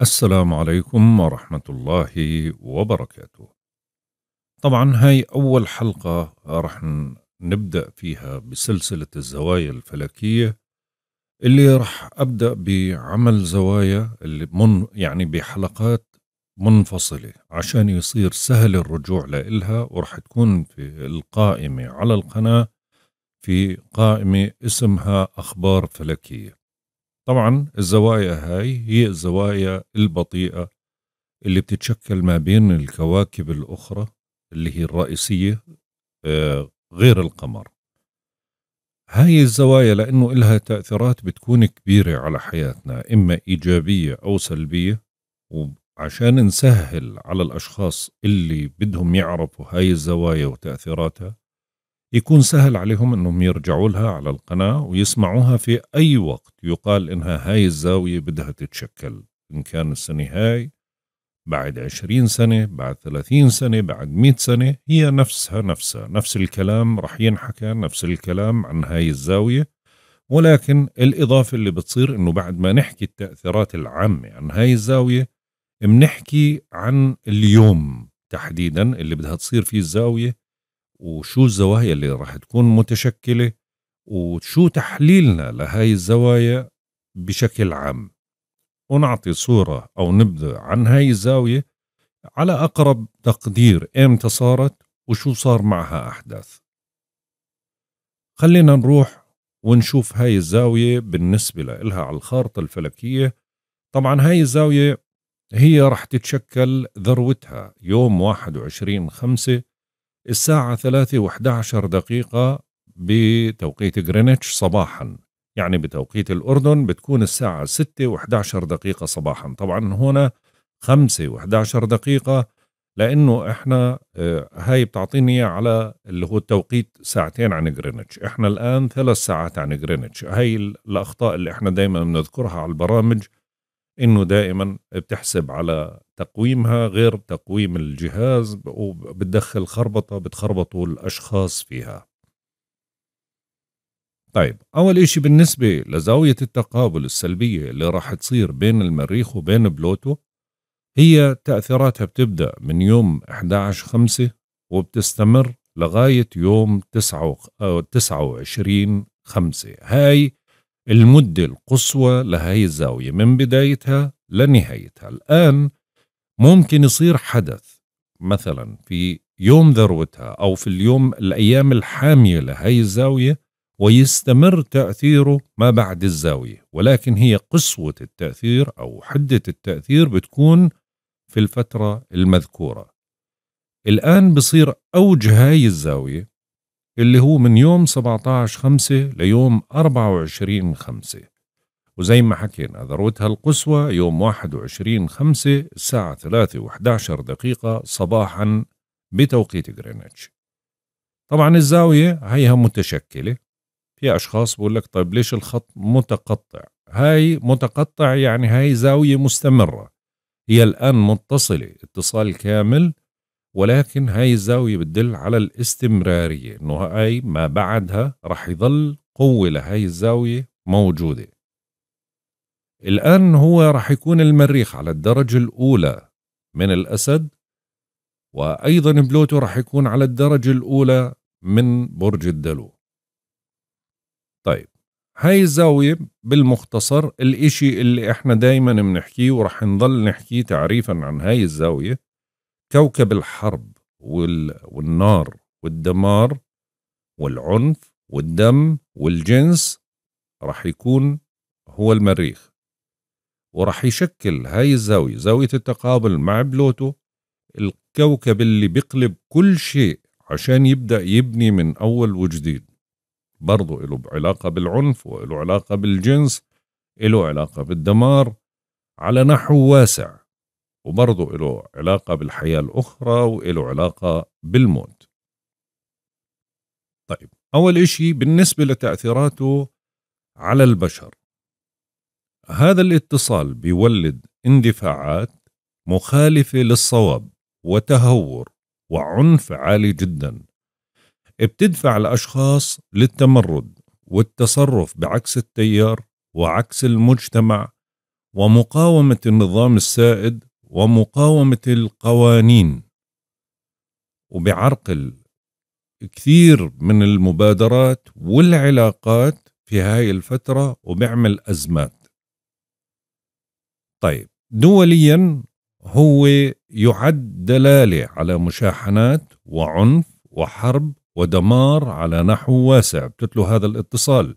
السلام عليكم ورحمة الله وبركاته طبعا هاي أول حلقة رح نبدأ فيها بسلسلة الزوايا الفلكية اللي رح أبدأ بعمل زوايا اللي من يعني بحلقات منفصلة عشان يصير سهل الرجوع لإلها ورح تكون في القائمة على القناة في قائمة اسمها أخبار فلكية طبعا الزوايا هاي هي الزوايا البطيئة اللي بتتشكل ما بين الكواكب الأخرى اللي هي الرئيسية آه، غير القمر هاي الزوايا لأنه إلها تأثيرات بتكون كبيرة على حياتنا إما إيجابية أو سلبية وعشان نسهل على الأشخاص اللي بدهم يعرفوا هاي الزوايا وتأثيراتها يكون سهل عليهم انهم يرجعوا لها على القناه ويسمعوها في اي وقت يقال انها هاي الزاويه بدها تتشكل ان كان السنه هاي بعد عشرين سنة بعد ثلاثين سنة بعد مئة سنة هي نفسها نفسها نفس الكلام رح ينحكى نفس الكلام عن هاي الزاوية ولكن الإضافة اللي بتصير إنه بعد ما نحكي التأثيرات العامة عن هاي الزاوية بنحكي عن اليوم تحديدا اللي بدها تصير فيه الزاوية وشو الزوايا اللي راح تكون متشكلة وشو تحليلنا لهاي الزوايا بشكل عام ونعطي صورة أو نبذة عن هاي الزاوية على أقرب تقدير إمتى صارت وشو صار معها أحداث خلينا نروح ونشوف هاي الزاوية بالنسبة لها على الخارطة الفلكية طبعا هاي الزاوية هي رح تتشكل ذروتها يوم 21 خمسة الساعة ثلاثة عشر دقيقة بتوقيت غرينتش صباحا يعني بتوقيت الأردن بتكون الساعة ستة عشر دقيقة صباحا طبعا هنا خمسة عشر دقيقة لأنه إحنا آه، هاي بتعطيني على اللي هو التوقيت ساعتين عن غرينتش إحنا الآن ثلاث ساعات عن غرينتش هاي الأخطاء اللي إحنا دايما بنذكرها على البرامج انه دائما بتحسب على تقويمها غير تقويم الجهاز وبتدخل خربطه بتخربطوا الاشخاص فيها. طيب اول اشي بالنسبه لزاويه التقابل السلبيه اللي راح تصير بين المريخ وبين بلوتو هي تاثيراتها بتبدا من يوم 11 5 وبتستمر لغايه يوم 29 5 آه، هاي المدة القصوى لهي الزاوية من بدايتها لنهايتها الآن ممكن يصير حدث مثلا في يوم ذروتها أو في اليوم الأيام الحامية لهي الزاوية ويستمر تأثيره ما بعد الزاوية ولكن هي قسوة التأثير أو حدة التأثير بتكون في الفترة المذكورة الآن بصير أوج هاي الزاوية اللي هو من يوم 17 5 ليوم 24 5 وزي ما حكينا ذروتها القصوى يوم 21 5 الساعة 3 و11 دقيقة صباحا بتوقيت غرينتش طبعا الزاوية هيها متشكلة في أشخاص بقول لك طيب ليش الخط متقطع هاي متقطع يعني هاي زاوية مستمرة هي الآن متصلة اتصال كامل ولكن هاي الزاوية بتدل على الاستمرارية إنه هاي ما بعدها رح يظل قوة لهاي الزاوية موجودة الآن هو رح يكون المريخ على الدرجة الأولى من الأسد وأيضا بلوتو رح يكون على الدرجة الأولى من برج الدلو طيب هاي الزاوية بالمختصر الإشي اللي إحنا دايما بنحكيه ورح نضل نحكيه تعريفا عن هاي الزاوية كوكب الحرب والنار والدمار والعنف والدم والجنس راح يكون هو المريخ وراح يشكل هاي الزاوية زاوية التقابل مع بلوتو الكوكب اللي بيقلب كل شيء عشان يبدأ يبني من أول وجديد برضو له علاقة بالعنف وله علاقة بالجنس له علاقة بالدمار على نحو واسع وبرضه له علاقة بالحياة الأخرى وله علاقة بالموت طيب أول إشي بالنسبة لتأثيراته على البشر هذا الاتصال بيولد اندفاعات مخالفة للصواب وتهور وعنف عالي جدا بتدفع الأشخاص للتمرد والتصرف بعكس التيار وعكس المجتمع ومقاومة النظام السائد ومقاومة القوانين وبعرقل كثير من المبادرات والعلاقات في هاي الفترة وبعمل أزمات طيب دوليا هو يعد دلالة على مشاحنات وعنف وحرب ودمار على نحو واسع بتتلو هذا الاتصال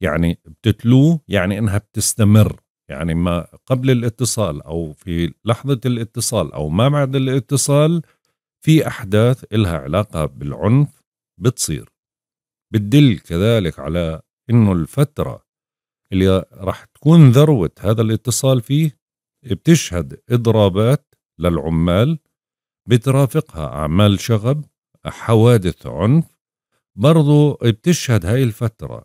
يعني بتتلوه يعني انها بتستمر يعني ما قبل الاتصال أو في لحظة الاتصال أو ما بعد الاتصال في أحداث إلها علاقة بالعنف بتصير بتدل كذلك على إنه الفترة اللي راح تكون ذروة هذا الاتصال فيه بتشهد إضرابات للعمال بترافقها أعمال شغب حوادث عنف برضو بتشهد هاي الفترة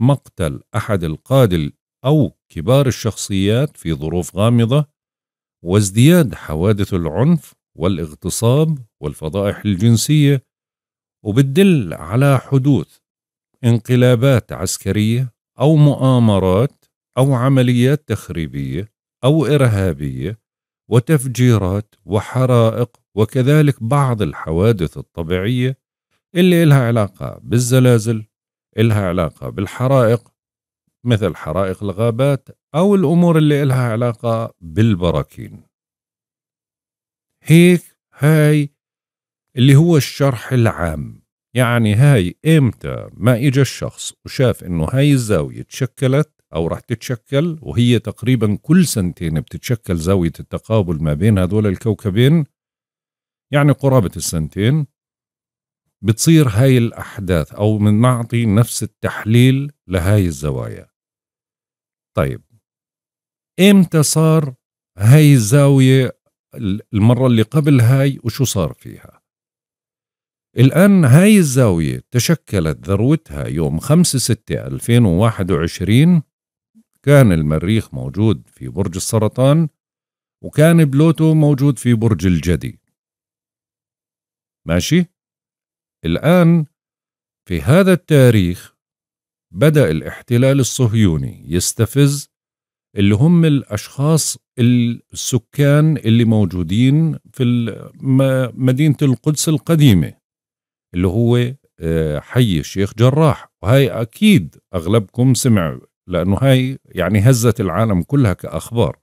مقتل أحد القادة أو كبار الشخصيات في ظروف غامضة وازدياد حوادث العنف والاغتصاب والفضائح الجنسية وبتدل على حدوث انقلابات عسكرية أو مؤامرات أو عمليات تخريبية أو إرهابية وتفجيرات وحرائق وكذلك بعض الحوادث الطبيعية اللي إلها علاقة بالزلازل إلها علاقة بالحرائق مثل حرائق الغابات أو الأمور اللي إلها علاقة بالبراكين هيك هاي اللي هو الشرح العام يعني هاي إمتى ما إجا الشخص وشاف إنه هاي الزاوية تشكلت أو رح تتشكل وهي تقريبا كل سنتين بتتشكل زاوية التقابل ما بين هذول الكوكبين يعني قرابة السنتين بتصير هاي الأحداث أو بنعطي نفس التحليل لهاي الزوايا طيب امتى صار هاي الزاوية المرة اللي قبل هاي وشو صار فيها الآن هاي الزاوية تشكلت ذروتها يوم 5 6 2021 كان المريخ موجود في برج السرطان وكان بلوتو موجود في برج الجدي ماشي الآن في هذا التاريخ بدأ الاحتلال الصهيوني يستفز اللي هم الأشخاص السكان اللي موجودين في مدينة القدس القديمة اللي هو آه، حي الشيخ جراح وهي أكيد أغلبكم سمع لأنه هاي يعني هزت العالم كلها كأخبار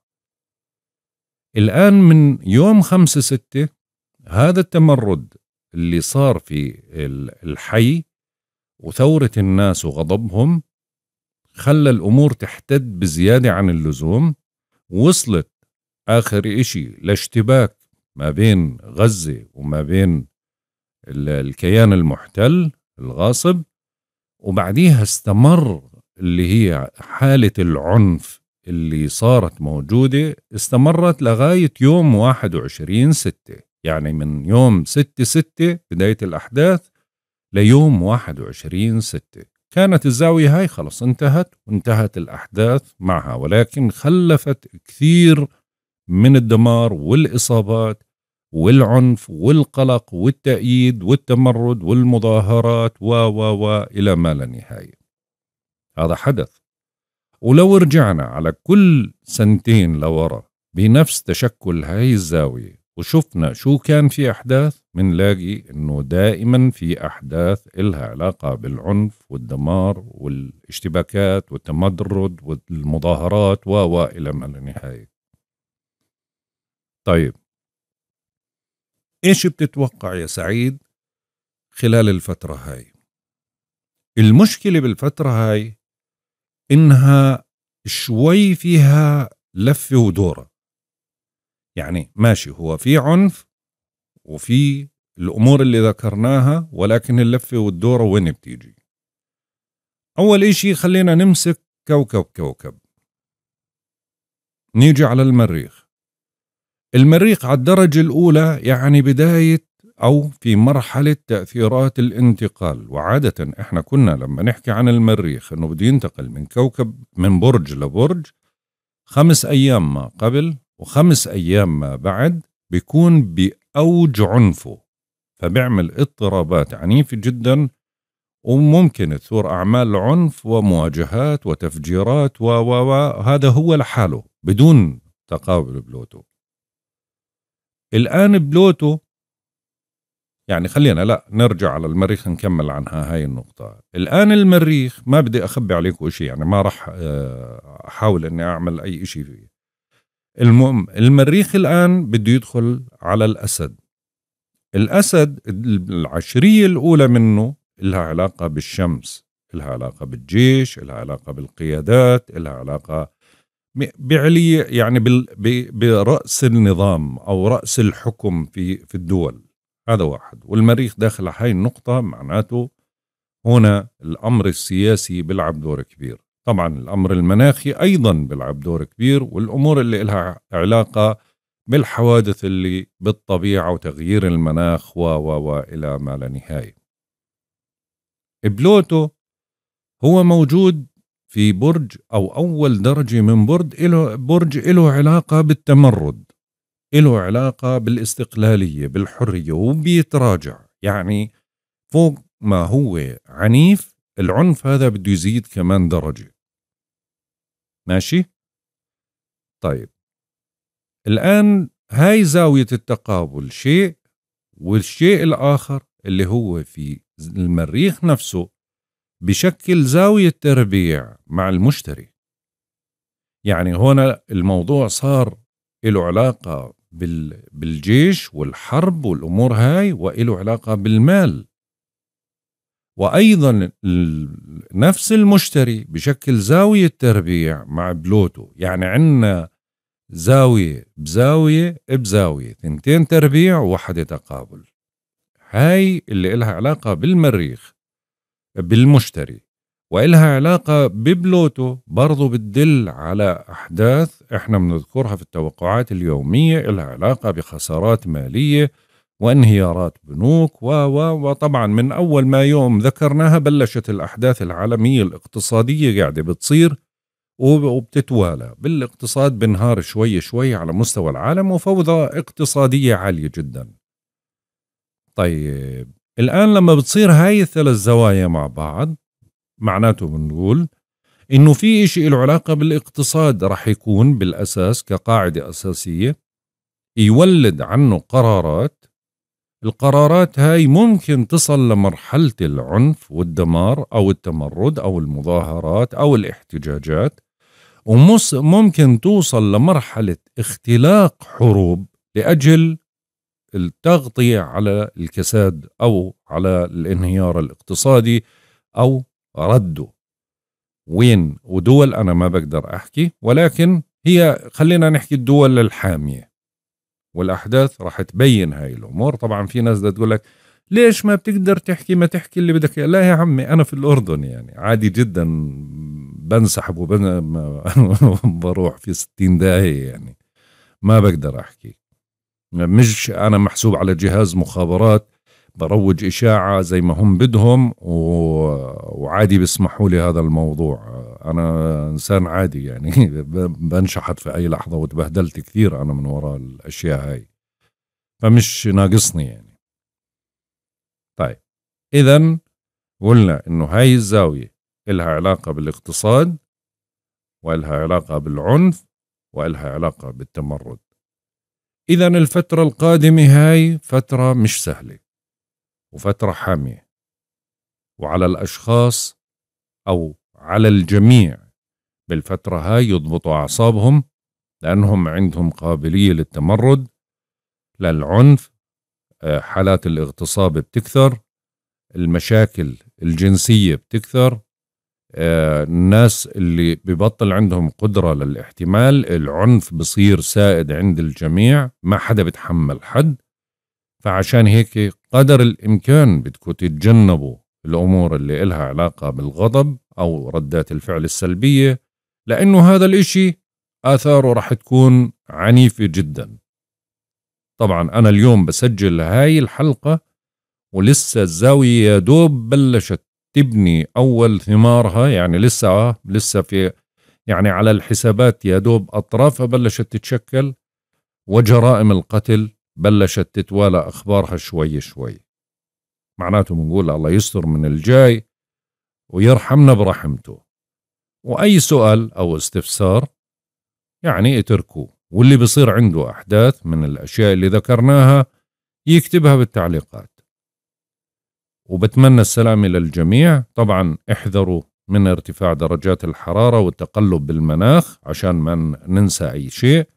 الآن من يوم خمسة ستة هذا التمرد اللي صار في الحي وثورة الناس وغضبهم خلى الأمور تحتد بزيادة عن اللزوم وصلت آخر إشي لاشتباك ما بين غزة وما بين الكيان المحتل الغاصب وبعديها استمر اللي هي حالة العنف اللي صارت موجودة استمرت لغاية يوم 21 ستة يعني من يوم 6 ستة بداية الأحداث ليوم 21 ستة كانت الزاوية هاي خلص انتهت وانتهت الأحداث معها ولكن خلفت كثير من الدمار والإصابات والعنف والقلق والتأييد والتمرد والمظاهرات و و و إلى ما لا نهاية هذا حدث ولو رجعنا على كل سنتين لورا بنفس تشكل هاي الزاوية وشفنا شو كان في أحداث منلاقي أنه دائما في أحداث إلها علاقة بالعنف والدمار والاشتباكات والتمرد والمظاهرات و إلى ما لا نهاية طيب إيش بتتوقع يا سعيد خلال الفترة هاي المشكلة بالفترة هاي إنها شوي فيها لفة ودورة يعني ماشي هو في عنف وفي الأمور اللي ذكرناها ولكن اللفة والدورة وين بتيجي أول إشي خلينا نمسك كوكب كوكب نيجي على المريخ المريخ على الدرجة الأولى يعني بداية أو في مرحلة تأثيرات الانتقال وعادة إحنا كنا لما نحكي عن المريخ أنه بده ينتقل من كوكب من برج لبرج خمس أيام ما قبل وخمس أيام ما بعد بيكون بأوج عنفه فبيعمل اضطرابات عنيفة جدا وممكن تثور أعمال عنف ومواجهات وتفجيرات و هذا هو لحاله بدون تقابل بلوتو الآن بلوتو يعني خلينا لا نرجع على المريخ نكمل عنها هاي النقطة الآن المريخ ما بدي أخبي عليكم شيء يعني ما راح آه، أحاول أني أعمل أي شيء فيه المهم المريخ الآن بده يدخل على الأسد الأسد العشرية الأولى منه لها علاقة بالشمس لها علاقة بالجيش لها علاقة بالقيادات لها علاقة بعلي يعني برأس النظام أو رأس الحكم في, في الدول هذا واحد والمريخ داخل هاي النقطة معناته هنا الأمر السياسي بيلعب دور كبير طبعا الأمر المناخي أيضا بيلعب دور كبير والأمور اللي لها علاقة بالحوادث اللي بالطبيعة وتغيير المناخ و و و إلى ما لا نهاية بلوتو هو موجود في برج أو أول درجة من برج إله برج له علاقة بالتمرد له علاقة بالاستقلالية بالحرية وبيتراجع يعني فوق ما هو عنيف العنف هذا بده يزيد كمان درجة ماشي؟ طيب الآن هاي زاوية التقابل شيء والشيء الآخر اللي هو في المريخ نفسه بشكل زاوية تربيع مع المشتري يعني هنا الموضوع صار له علاقة بالجيش والحرب والأمور هاي وإله علاقة بالمال وأيضا نفس المشتري بشكل زاوية تربيع مع بلوتو يعني عندنا زاوية بزاوية بزاوية تنتين تربيع وحدة تقابل هاي اللي إلها علاقة بالمريخ بالمشتري وإلها علاقة ببلوتو برضو بتدل على أحداث إحنا بنذكرها في التوقعات اليومية إلها علاقة بخسارات مالية وانهيارات بنوك و و وطبعا من اول ما يوم ذكرناها بلشت الاحداث العالميه الاقتصاديه قاعده بتصير وبتتوالى بالاقتصاد بنهار شوي شوي على مستوى العالم وفوضى اقتصاديه عاليه جدا طيب الان لما بتصير هاي الثلاث زوايا مع بعض معناته بنقول انه في إشي له علاقه بالاقتصاد رح يكون بالاساس كقاعده اساسيه يولد عنه قرارات القرارات هاي ممكن تصل لمرحلة العنف والدمار أو التمرد أو المظاهرات أو الاحتجاجات وممكن توصل لمرحلة اختلاق حروب لأجل التغطية على الكساد أو على الانهيار الاقتصادي أو رده وين ودول أنا ما بقدر أحكي ولكن هي خلينا نحكي الدول الحامية والاحداث راح تبين هاي الامور طبعا في ناس بدها تقول لك ليش ما بتقدر تحكي ما تحكي اللي بدك لا يا عمي انا في الاردن يعني عادي جدا بنسحب وبروح في 60 داهيه يعني ما بقدر احكي مش انا محسوب على جهاز مخابرات بروج إشاعة زي ما هم بدهم و... وعادي بيسمحوا لي هذا الموضوع انا انسان عادي يعني بنشحت في اي لحظه وتبهدلت كثير انا من وراء الاشياء هاي فمش ناقصني يعني طيب اذا قلنا انه هاي الزاويه إلها علاقه بالاقتصاد وإلها علاقه بالعنف وإلها علاقه بالتمرد اذا الفتره القادمه هاي فتره مش سهله وفتره حاميه وعلى الاشخاص او على الجميع بالفترة هاي يضبطوا أعصابهم لأنهم عندهم قابلية للتمرد للعنف آه، حالات الاغتصاب بتكثر المشاكل الجنسية بتكثر آه، الناس اللي ببطل عندهم قدرة للاحتمال العنف بصير سائد عند الجميع ما حدا بتحمل حد فعشان هيك قدر الإمكان بدكم تتجنبوا الأمور اللي إلها علاقة بالغضب أو ردات الفعل السلبية لأنه هذا الإشي آثاره رح تكون عنيفة جدا طبعا أنا اليوم بسجل هاي الحلقة ولسه الزاوية يا دوب بلشت تبني أول ثمارها يعني لسه آه، لسه في يعني على الحسابات يا دوب أطرافها بلشت تتشكل وجرائم القتل بلشت تتوالى أخبارها شوي شوي معناته بنقول الله يستر من الجاي ويرحمنا برحمته وأي سؤال أو استفسار يعني اتركوه واللي بصير عنده أحداث من الأشياء اللي ذكرناها يكتبها بالتعليقات وبتمنى السلامة للجميع طبعا احذروا من ارتفاع درجات الحرارة والتقلب بالمناخ عشان ما ننسى أي شيء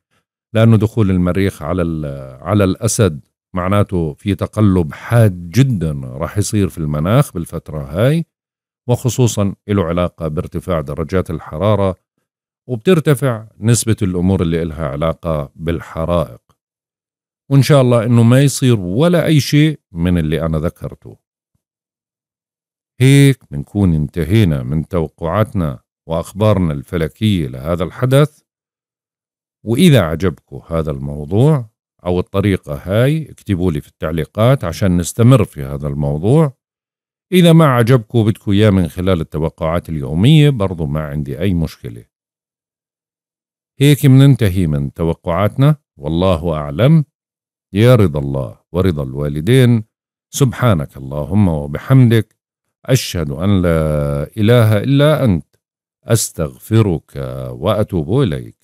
لأنه دخول المريخ على, على الأسد معناته في تقلب حاد جدا راح يصير في المناخ بالفترة هاي وخصوصا له علاقة بارتفاع درجات الحرارة وبترتفع نسبة الأمور اللي إلها علاقة بالحرائق وإن شاء الله إنه ما يصير ولا أي شيء من اللي أنا ذكرته هيك بنكون انتهينا من توقعاتنا وأخبارنا الفلكية لهذا الحدث وإذا عجبكم هذا الموضوع أو الطريقة هاي اكتبوا لي في التعليقات عشان نستمر في هذا الموضوع إذا ما عجبكم بدكم إياه من خلال التوقعات اليومية برضو ما عندي أي مشكلة هيك مننتهي من توقعاتنا والله أعلم يا رضا الله ورضا الوالدين سبحانك اللهم وبحمدك أشهد أن لا إله إلا أنت أستغفرك وأتوب إليك